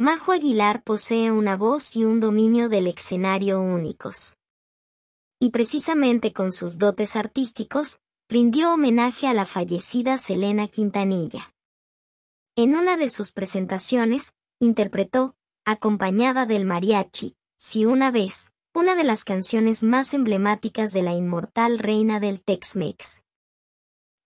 Majo Aguilar posee una voz y un dominio del escenario únicos. Y precisamente con sus dotes artísticos, rindió homenaje a la fallecida Selena Quintanilla. En una de sus presentaciones, interpretó, acompañada del mariachi, Si una vez, una de las canciones más emblemáticas de la inmortal reina del Tex-Mex.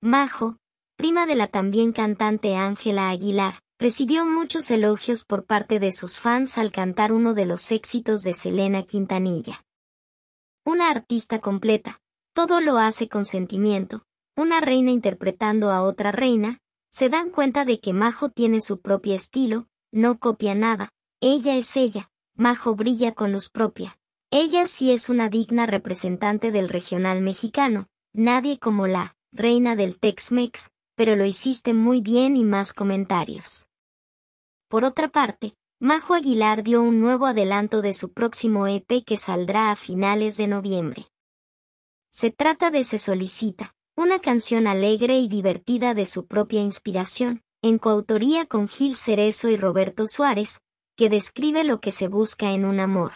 Majo, prima de la también cantante Ángela Aguilar, recibió muchos elogios por parte de sus fans al cantar uno de los éxitos de Selena Quintanilla. Una artista completa, todo lo hace con sentimiento, una reina interpretando a otra reina, se dan cuenta de que Majo tiene su propio estilo, no copia nada, ella es ella, Majo brilla con luz propia. Ella sí es una digna representante del regional mexicano, nadie como la reina del Tex-Mex, pero lo hiciste muy bien y más comentarios. Por otra parte, Majo Aguilar dio un nuevo adelanto de su próximo EP que saldrá a finales de noviembre. Se trata de Se Solicita, una canción alegre y divertida de su propia inspiración, en coautoría con Gil Cerezo y Roberto Suárez, que describe lo que se busca en un amor.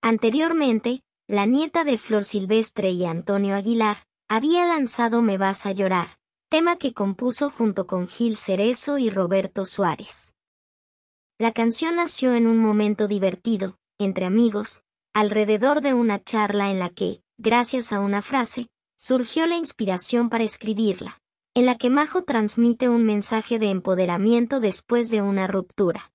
Anteriormente, la nieta de Flor Silvestre y Antonio Aguilar, había lanzado Me vas a llorar, tema que compuso junto con Gil Cerezo y Roberto Suárez. La canción nació en un momento divertido, entre amigos, alrededor de una charla en la que, gracias a una frase, surgió la inspiración para escribirla, en la que Majo transmite un mensaje de empoderamiento después de una ruptura.